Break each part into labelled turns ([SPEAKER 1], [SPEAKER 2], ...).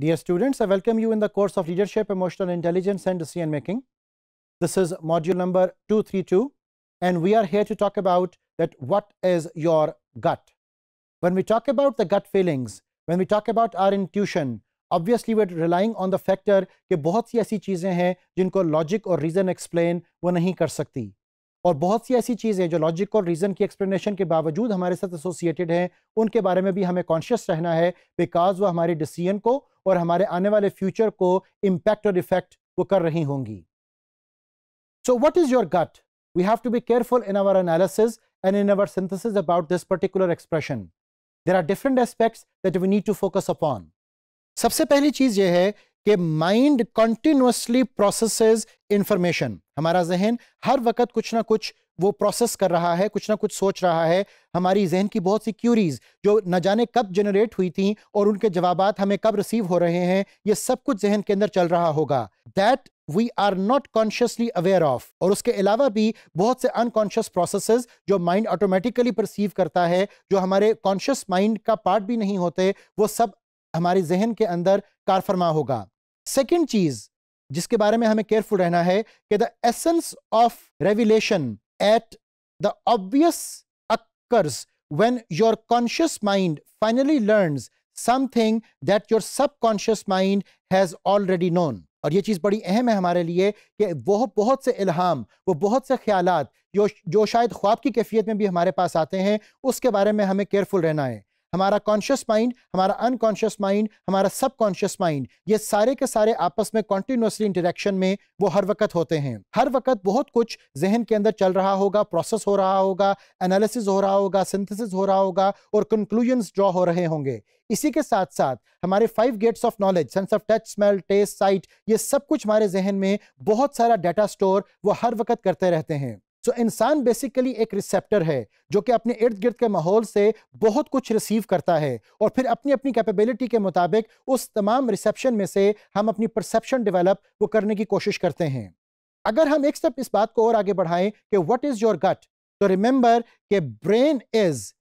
[SPEAKER 1] Dear students, I welcome you in the course of Leadership, Emotional Intelligence and Decision Making. This is module number 232 and we are here to talk about that what is your gut. When we talk about the gut feelings, when we talk about our intuition, obviously we're relying on the factor that बहुत सी ऐसी चीज़ें हैं जिनको logic और reason explain वो नहीं कर सकती और बहुत सी ऐसी चीज़ें जो लॉजिक और रीज़न की एक्सप्लेनेशन के बावजूद हमारे साथ एसोसिएटेड हैं उनके बारे में भी हमें कॉन्शियस रहना है बिकॉज वो हमारे डिसीजन को और हमारे आने वाले फ्यूचर को इम्पैक्ट और इफेक्ट वो कर रही होंगी so what is your gut we have to be careful in our analysis and in our synthesis about this particular expression there are different aspect that we need to focus upon सबसे पहली चीज़ ये है कि mind continuously process information हमारा जहन हर वक्त कुछ ना कुछ वो प्रोसेस कर रहा है कुछ ना कुछ सोच रहा है हमारी जहन की बहुत सी क्यूरीज जो न जाने कब जनरेट हुई थी और उनके जवाब हमें कब रिसीव हो रहे हैं ये सब कुछ जहन के अंदर चल रहा होगा that we are not consciously aware of और उसके अलावा भी बहुत से अनकॉन्शियस प्रोसेस जो माइंड ऑटोमेटिकली परसीव करता है जो हमारे कॉन्शियस माइंड का पार्ट भी नहीं होते वो सब हमारे जहन के अंदर कारफरमा होगा सेकेंड चीज जिसके बारे में हमें केयरफुल रहना है कि the essence of revelation at the obvious occurs when your conscious mind finally learns something that your subconscious mind has already known. और ये चीज़ बड़ी अहम है हमारे लिए कि वो बहुत से इल्हाम वो बहुत से ख्याल जो जो शायद ख्वाब की कैफियत में भी हमारे पास आते हैं उसके बारे में हमें केयरफुल रहना है हमारा कॉन्शियस माइंड हमारा अनकॉन्शियस माइंड हमारा सबकॉन्शियस माइंड ये सारे के सारे आपस में कॉन्टिन्यूसली इंटरेक्शन में वो हर वक्त होते हैं हर वक्त बहुत कुछ जहन के अंदर चल रहा होगा प्रोसेस हो रहा होगा एनालिसिस हो रहा होगा सिंथेसिस हो रहा होगा और कंक्लूजन ड्रॉ हो रहे होंगे इसी के साथ साथ हमारे five gates of knowledge sense of touch smell taste sight ये सब कुछ हमारे जहन में बहुत सारा डाटा स्टोर वो हर वक्त करते रहते हैं सो so, इंसान बेसिकली एक रिसेप्टर है जो कि अपने इर्द गिर्द के माहौल से बहुत कुछ रिसीव करता है और फिर अपनी अपनी कैपेबिलिटी के मुताबिक उस तमाम रिसेप्शन में से हम अपनी परसेप्शन डेवलप वो करने की कोशिश करते हैं अगर हम एक स्टेप इस बात को और आगे बढ़ाएं कि व्हाट इज़ योर गट तो रिमेंबर के brain is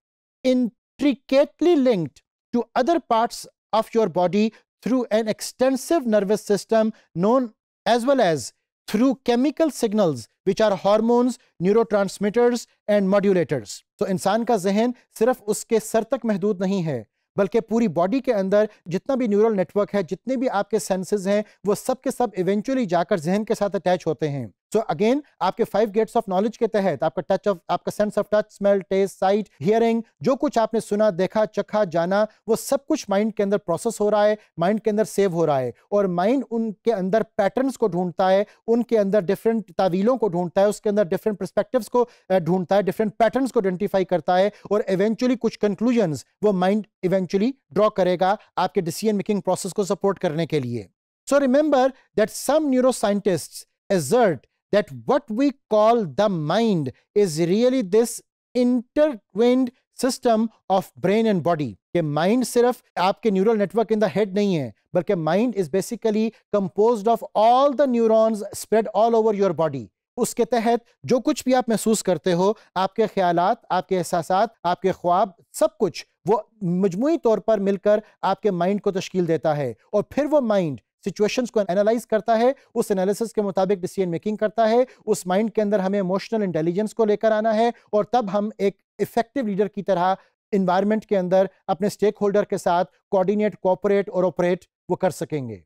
[SPEAKER 1] intricately linked to other parts of your body through an extensive nervous system known as well as through chemical signals which are hormones neurotransmitters and modulators तो इंसान का जहन सिर्फ उसके sir तक महदूद नहीं है बल्कि पूरी बॉडी के अंदर जितना भी न्यूरल नेटवर्क है जितने भी आपके सेंसेस हैं वो सब के सब इवेंचुअली जाकर जहन के साथ अटैच होते हैं सो अगेन आपके फाइव गेट्स ऑफ नॉलेज के तहत आपका टच ऑफ आपका sense of touch smell taste sight hearing जो कुछ आपने सुना देखा चखा जाना वो सब कुछ माइंड के अंदर प्रोसेस हो रहा है माइंड के अंदर सेव हो रहा है और माइंड उनके अंदर पैटर्न्स को ढूंढता है उनके अंदर डिफरेंट तावीलों को ढूंढता है उसके अंदर डिफरेंट परस्पेक्टिव को ढूंढता है डिफरेंट पैटर्न को आइडेंटिफाई करता है और इवेंचुअली कुछ कंक्लूजन वो माइंड इवेंचुअली ड्रॉ करेगा आपके डिसीजन मेकिंग प्रोसेस को सपोर्ट करने के लिए so remember that some neuroscientists assert that what we call the mind is really this intertwined system of brain and body ke mind sirf aapke neural network in the head nahi hai balki mind is basically composed of all the neurons spread all over your body उसके तहत जो कुछ भी आप महसूस करते हो आपके ख्याल आपके एहसास आपके ख्वाब सब कुछ वो मजमू तौर पर मिलकर आपके माइंड को तश्कील देता है और फिर वो माइंड सिचुएशंस को एनालाइज करता है उस एनालिसिस के मुताबिक डिसीजन मेकिंग करता है उस माइंड के अंदर हमें इमोशनल इंटेलिजेंस को लेकर आना है और तब हम एक इफेक्टिव लीडर की तरह इन्वायरमेंट के अंदर अपने स्टेक होल्डर के साथ कोऑर्डिनेट कॉपरेट और ऑपरेट वो कर सकेंगे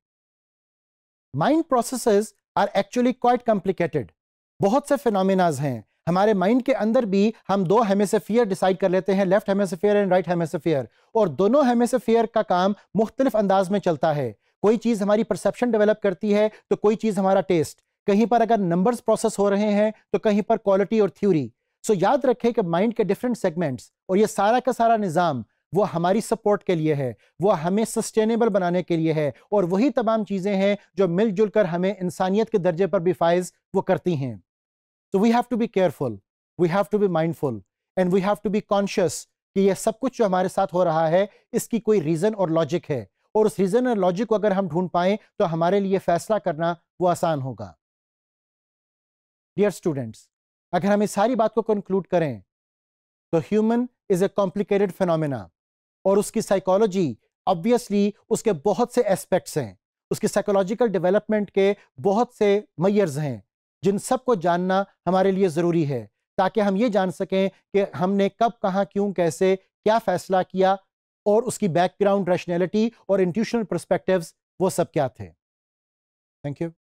[SPEAKER 1] mind processes are actually quite complicated बहुत से फिनोमिनाज हैं हमारे माइंड के अंदर भी हम दो हेमेसफियर डिसाइड कर लेते हैं left hemisphere and right hemisphere और दोनों हेमेसफियर का काम मुख्तलिफ अंदाज में चलता है कोई चीज़ हमारी परसेप्शन डेवलप करती है तो कोई चीज़ हमारा टेस्ट कहीं पर अगर नंबर्स प्रोसेस हो रहे हैं तो कहीं पर क्वालिटी और थ्योरी सो so, याद रखें कि माइंड के डिफरेंट सेगमेंट्स और ये सारा का सारा निज़ाम वो हमारी सपोर्ट के लिए है वो हमें सस्टेनेबल बनाने के लिए है और वही तमाम चीज़ें हैं जो मिलजुल कर हमें इंसानियत के दर्जे पर भी फायज वो करती हैं तो we have to be careful we have to be mindful and we have to be conscious कि यह सब कुछ जो हमारे साथ हो रहा है इसकी कोई रीज़न और लॉजिक है और उस रीज़न और लॉजिक को अगर हम ढूंढ पाए तो हमारे लिए फैसला करना वो आसान होगा डियर स्टूडेंट्स अगर हम इस सारी बात को कंक्लूड करें तो human is a complicated phenomena और उसकी साइकोलॉजी ऑब्वियसली उसके बहुत से एस्पेक्ट्स हैं उसकी साइकोलॉजिकल डेवलपमेंट के बहुत से मैयर्स हैं जिन सबको जानना हमारे लिए ज़रूरी है ताकि हम ये जान सकें कि हमने कब कहाँ क्यों कैसे क्या फ़ैसला किया और उसकी बैकग्राउंड रैशनैलिटी और इंट्यूशनल परस्पेक्टिव वो सब क्या थे थैंक यू